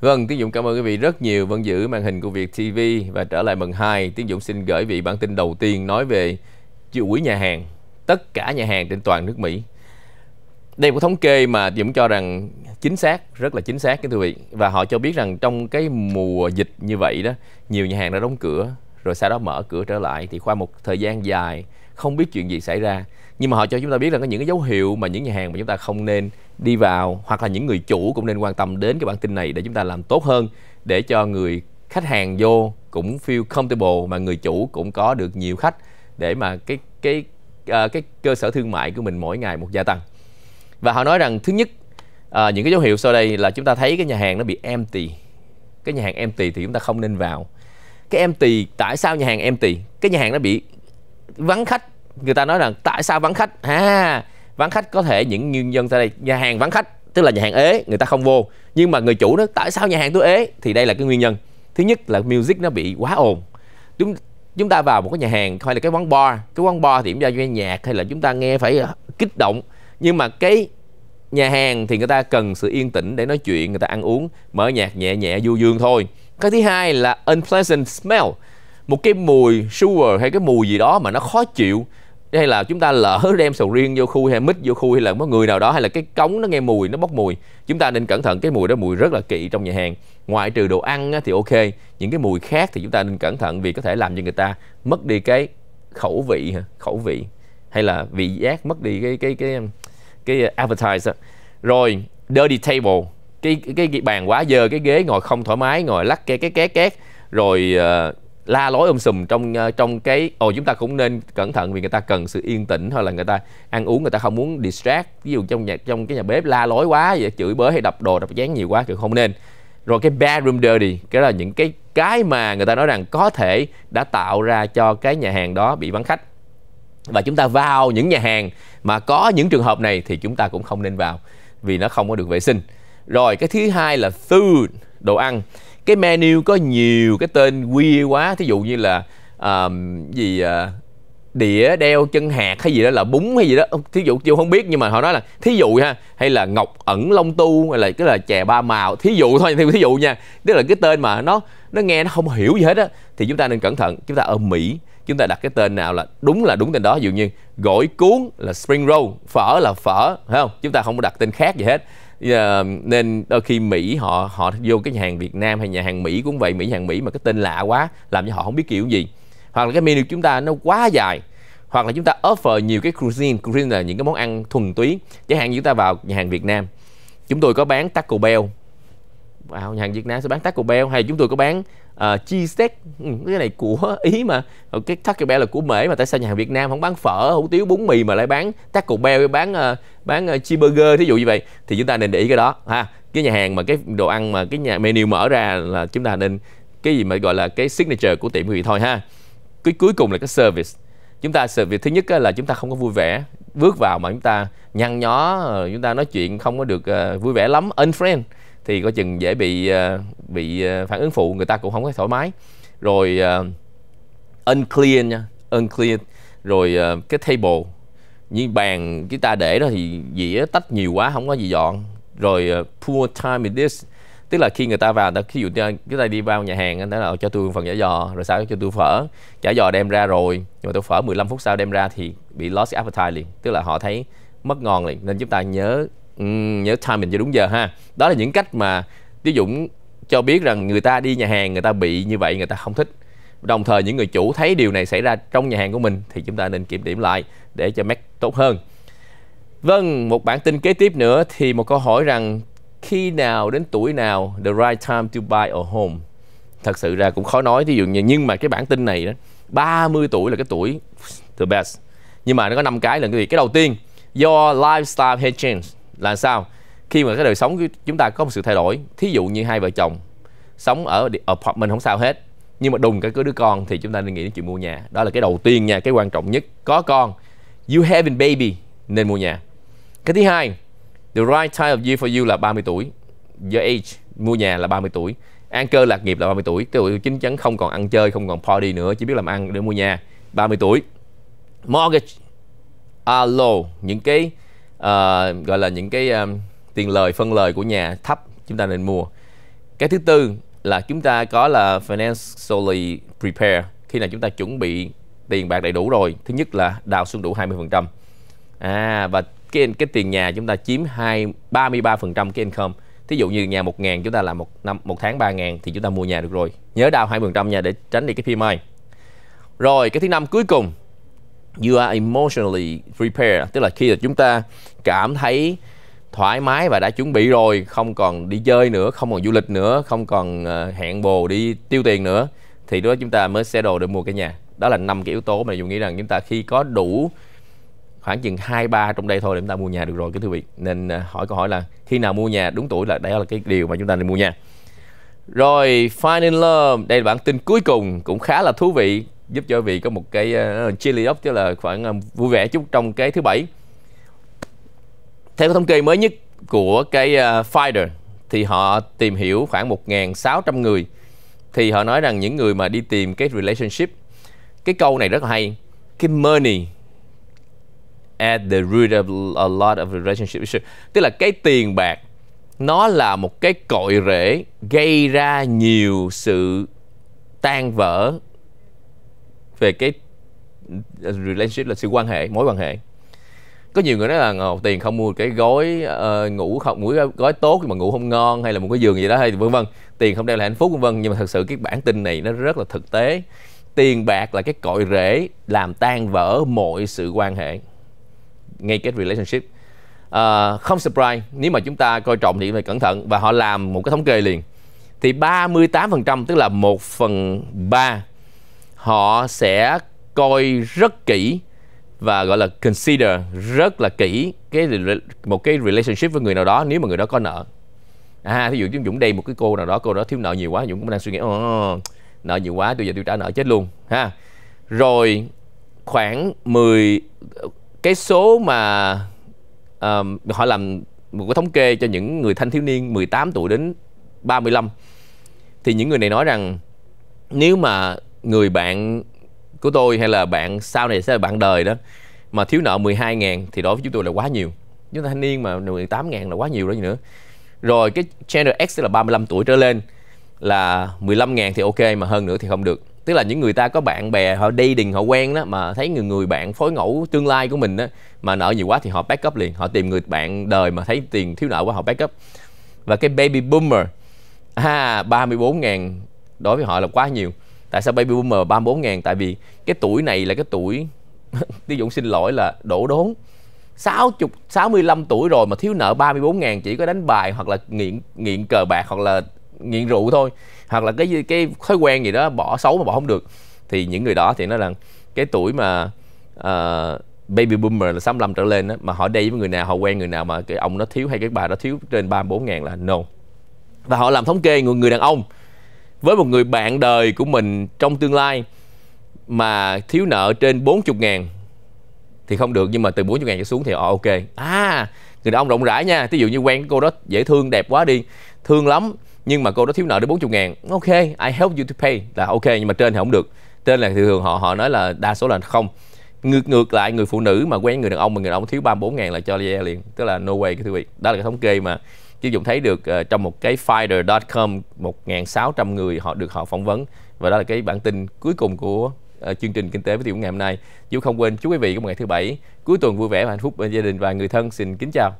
Vâng, Tiến Dũng cảm ơn quý vị rất nhiều vẫn giữ màn hình của Việt TV và trở lại mừng hai Tiến Dũng xin gửi vị bản tin đầu tiên nói về chuỗi nhà hàng, tất cả nhà hàng trên toàn nước Mỹ. Đây là một thống kê mà Dũng cho rằng chính xác, rất là chính xác các thưa vị. Và họ cho biết rằng trong cái mùa dịch như vậy đó, nhiều nhà hàng đã đóng cửa, rồi sau đó mở cửa trở lại thì qua một thời gian dài không biết chuyện gì xảy ra nhưng mà họ cho chúng ta biết là có những cái dấu hiệu mà những nhà hàng mà chúng ta không nên đi vào hoặc là những người chủ cũng nên quan tâm đến cái bản tin này để chúng ta làm tốt hơn để cho người khách hàng vô cũng feel comfortable mà người chủ cũng có được nhiều khách để mà cái cái à, cái cơ sở thương mại của mình mỗi ngày một gia tăng và họ nói rằng thứ nhất à, những cái dấu hiệu sau đây là chúng ta thấy cái nhà hàng nó bị empty cái nhà hàng empty thì chúng ta không nên vào cái empty tại sao nhà hàng empty cái nhà hàng nó bị vắng khách người ta nói rằng tại sao vắng khách à vắng khách có thể những nguyên nhân dân tại đây nhà hàng vắng khách tức là nhà hàng ế người ta không vô nhưng mà người chủ đó tại sao nhà hàng tôi ế thì đây là cái nguyên nhân thứ nhất là music nó bị quá ồn chúng chúng ta vào một cái nhà hàng hay là cái quán bar cái quán bar thì chúng ta nghe nhạc hay là chúng ta nghe phải ờ, kích động nhưng mà cái nhà hàng thì người ta cần sự yên tĩnh để nói chuyện người ta ăn uống mở nhạc nhẹ nhẹ du dương thôi cái thứ hai là unpleasant smell một cái mùi sewer hay cái mùi gì đó mà nó khó chịu hay là chúng ta lỡ đem sầu riêng vô khui hay mít vô khui hay là có người nào đó hay là cái cống nó nghe mùi nó bốc mùi chúng ta nên cẩn thận cái mùi đó mùi rất là kỵ trong nhà hàng ngoại trừ đồ ăn thì ok những cái mùi khác thì chúng ta nên cẩn thận vì có thể làm cho người ta mất đi cái khẩu vị khẩu vị hay là vị giác mất đi cái cái cái cái, cái ờ, appetizer rồi dirty table cái cái, cái bàn quá dơ cái ghế ngồi không thoải mái ngồi lắc cái cái két két rồi uh, la lối ôm um sùm trong ờ, trong cái ồ chúng ta cũng nên cẩn thận vì người ta cần sự yên tĩnh hoặc là người ta ăn uống người ta không muốn distract ví dụ trong nhà trong cái nhà bếp la lối quá vậy chửi bới hay đập đồ đập chén nhiều quá thì không nên rồi cái bedroom dirty cái là những cái cái mà người ta nói rằng có thể đã tạo ra cho cái nhà hàng đó bị vắng khách và chúng ta vào những nhà hàng mà có những trường hợp này thì chúng ta cũng không nên vào vì nó không có được vệ sinh rồi cái thứ hai là food đồ ăn cái menu có nhiều cái tên quy quá thí dụ như là um, gì uh, đĩa đeo chân hạt hay gì đó là bún hay gì đó thí dụ tôi không biết nhưng mà họ nói là thí dụ ha hay là ngọc ẩn long tu hay là cái là chè ba màu thí dụ thôi thí dụ nha tức là cái tên mà nó nó nghe nó không hiểu gì hết á thì chúng ta nên cẩn thận chúng ta ở mỹ chúng ta đặt cái tên nào là đúng là đúng tên đó ví dụ như gỏi cuốn là spring roll phở là phở phải không chúng ta không có đặt tên khác gì hết yeah, dạ, nên đôi khi mỹ họ họ vô cái nhà hàng việt nam hay nhà hàng mỹ cũng vậy mỹ hàng mỹ mà cái tên lạ quá làm cho họ không biết kiểu gì hoặc là cái menu chúng ta nó quá dài hoặc là chúng ta offer nhiều cái cuisine cuisine là những cái món ăn thuần túy chẳng hạn như chúng ta vào nhà hàng việt nam chúng tôi có bán taco bell wow, nhà hàng Việt Nam sẽ bán Taco Bell hay chúng tôi có bán uh, cheese steak ừ, cái này của Ý mà cái Taco Bell là của Mỹ mà tại sao nhà hàng Việt Nam không bán phở hủ tiếu bún mì mà lại bán Taco Bell bán uh, bán uh, cheeseburger thí dụ như vậy thì chúng ta nên để ý cái đó ha cái nhà hàng mà cái đồ ăn mà cái nhà menu mở ra là chúng ta nên cái gì mà gọi là cái signature của tiệm quý vị thôi ha cái cuối cùng là cái service chúng ta service thứ nhất là chúng ta không có vui vẻ bước vào mà chúng ta nhăn nhó chúng ta nói chuyện không có được vui vẻ lắm unfriend thì có chừng dễ bị ờ, bị ờ, phản ứng phụ người ta cũng không có thoải mái rồi uh, unclear nha unclear rồi uh, cái table như bàn cái ta để đó thì dĩa tách nhiều quá không có gì dọn rồi uh, poor time in this tức là khi người ta vào ta ví dụ cái tay đi vào nhà hàng anh nói là cho tôi phần chả giò rồi sao cho tôi phở chả giò đem ra rồi nhưng mà tôi phở 15 phút sau đem ra thì bị lost appetite liền tức là họ thấy mất ngon liền nên chúng ta nhớ Ừ, nhớ time mình cho đúng giờ ha đó là những cách mà tiêu Dũng cho biết rằng người ta đi nhà hàng người ta bị như vậy người ta không thích đồng thời những người chủ thấy điều này xảy ra trong nhà hàng của mình thì chúng ta nên kiểm điểm lại để cho mét tốt hơn vâng một bản tin kế tiếp nữa thì một câu hỏi rằng khi nào đến tuổi nào the right time to buy a home thật sự ra cũng khó nói thí dụ như nhưng mà cái bản tin này đó 30 tuổi là cái tuổi the best nhưng mà nó có năm cái là cái gì cái đầu tiên do lifestyle has changed là sao khi mà cái đời sống của chúng ta có một sự thay đổi thí dụ như hai vợ chồng sống ở apartment không sao hết nhưng mà đùng cái cứ đứa con thì chúng ta nên nghĩ đến chuyện mua nhà đó là cái đầu tiên nha cái quan trọng nhất có con you having baby nên mua nhà cái thứ hai the right time of year for you là 30 tuổi your age mua nhà là 30 tuổi an cơ lạc nghiệp là 30 tuổi tôi chính chắn không còn ăn chơi không còn party nữa chỉ biết làm ăn để mua nhà 30 tuổi mortgage are low những cái uh, gọi là những cái um, tiền lời phân lời của nhà thấp chúng ta nên mua cái thứ tư là chúng ta có là financially prepare khi nào chúng ta chuẩn bị tiền bạc đầy đủ rồi thứ nhất là đào xuống đủ 20% à và cái cái tiền nhà chúng ta chiếm hai 33% cái income thí dụ như nhà 1 ngàn chúng ta làm một năm một tháng 3 ngàn thì chúng ta mua nhà được rồi nhớ đào 20% nha để tránh đi cái PMI rồi cái thứ năm cuối cùng you are emotionally prepared tức là khi là chúng ta cảm thấy thoải mái và đã chuẩn bị rồi không còn đi chơi nữa không còn du lịch nữa không còn ờ, hẹn bồ đi tiêu tiền nữa thì đó chúng ta mới xe đồ được mua cái nhà đó là năm cái yếu tố mà dùng nghĩ rằng chúng ta khi có đủ khoảng chừng hai ba trong đây thôi để chúng ta mua nhà được rồi cái thưa vị nên ờ, hỏi câu hỏi là khi nào mua nhà đúng tuổi là đây là cái điều mà chúng ta nên mua nhà rồi Find in Love đây là bản tin cuối cùng cũng khá là thú vị giúp cho vị có một cái uh, chili ốc tức là khoảng uh, vui vẻ chút trong cái thứ bảy theo thống kê mới nhất của cái uh, Finder thì họ tìm hiểu khoảng 1.600 người thì họ nói rằng những người mà đi tìm cái relationship cái câu này rất là hay cái money at the root of a lot of relationship issue tức là cái tiền bạc nó là một cái cội rễ gây ra nhiều sự tan vỡ về cái relationship là sự quan hệ mối quan hệ có nhiều người nói là Ngọc tiền không mua cái gói uh, ngủ không ngủ gói tốt mà ngủ không ngon hay là một cái giường gì đó hay vân vân tiền không đem lại hạnh phúc vân vân nhưng mà thật sự cái bản tin này nó rất là thực tế tiền bạc là cái cội rễ làm tan vỡ mọi sự quan hệ ngay cái relationship uh, không surprise nếu mà chúng ta coi trọng thì phải cẩn thận và họ làm một cái thống kê liền thì 38% tức là 1 phần 3 họ sẽ coi rất kỹ và gọi là consider rất là kỹ cái một cái relationship với người nào đó nếu mà người đó có nợ à ví dụ chúng dũng đây một cái cô nào đó cô đó thiếu nợ nhiều quá dũng cũng đang suy nghĩ nợ nhiều quá tôi giờ tôi trả nợ chết luôn ha rồi khoảng 10 cái số mà um, họ làm một cái thống kê cho những người thanh thiếu niên 18 tuổi đến 35 thì những người này nói rằng nếu mà người bạn của tôi hay là bạn sau này sẽ là bạn đời đó mà thiếu nợ 12 ngàn thì đối với chúng tôi là quá nhiều chúng ta thanh niên mà 18 ngàn là quá nhiều đó gì nữa rồi cái gender X tức là 35 tuổi trở lên là 15 ngàn thì ok mà hơn nữa thì không được tức là những người ta có bạn bè họ đi đình họ quen đó mà thấy người người bạn phối ngẫu tương lai của mình đó mà nợ nhiều quá thì họ backup liền họ tìm người bạn đời mà thấy tiền thiếu nợ quá họ backup và cái baby boomer ha à, 34 ngàn đối với họ là quá nhiều tại sao baby boomer 34 ngàn tại vì cái tuổi này là cái tuổi Tí Dũng xin lỗi là đổ đốn 60, 65 tuổi rồi mà thiếu nợ 34 ngàn chỉ có đánh bài hoặc là nghiện nghiện cờ bạc hoặc là nghiện rượu thôi hoặc là cái cái thói quen gì đó bỏ xấu mà bỏ không được thì những người đó thì nói rằng cái tuổi mà uh, baby boomer là 65 trở lên đó, mà họ đây với người nào họ quen người nào mà cái ông nó thiếu hay cái bà đó thiếu trên 34 ngàn là no và họ làm thống kê người, người đàn ông với một người bạn đời của mình trong tương lai mà thiếu nợ trên 40 ngàn thì không được nhưng mà từ 40 ngàn trở xuống thì họ ờ, ok à người đàn ông rộng rãi nha ví dụ như quen cô đó dễ thương đẹp quá đi thương lắm nhưng mà cô đó thiếu nợ đến 40 ngàn ok I help you to pay là ok nhưng mà trên thì không được trên là thường họ họ nói là đa số là không ngược ngược lại người phụ nữ mà quen người đàn ông mà người đàn ông thiếu ba bốn ngàn là cho yeah liền tức là no way các thưa vị đó là cái thống kê mà chứ Dũng thấy được uh, trong một cái fighter com 1.600 người họ được họ phỏng vấn và đó là cái bản tin cuối cùng của uh, chương trình kinh tế với Dũng ngày hôm nay chú không quên chúc quý vị có một ngày thứ bảy cuối tuần vui vẻ và hạnh phúc bên gia đình và người thân xin kính chào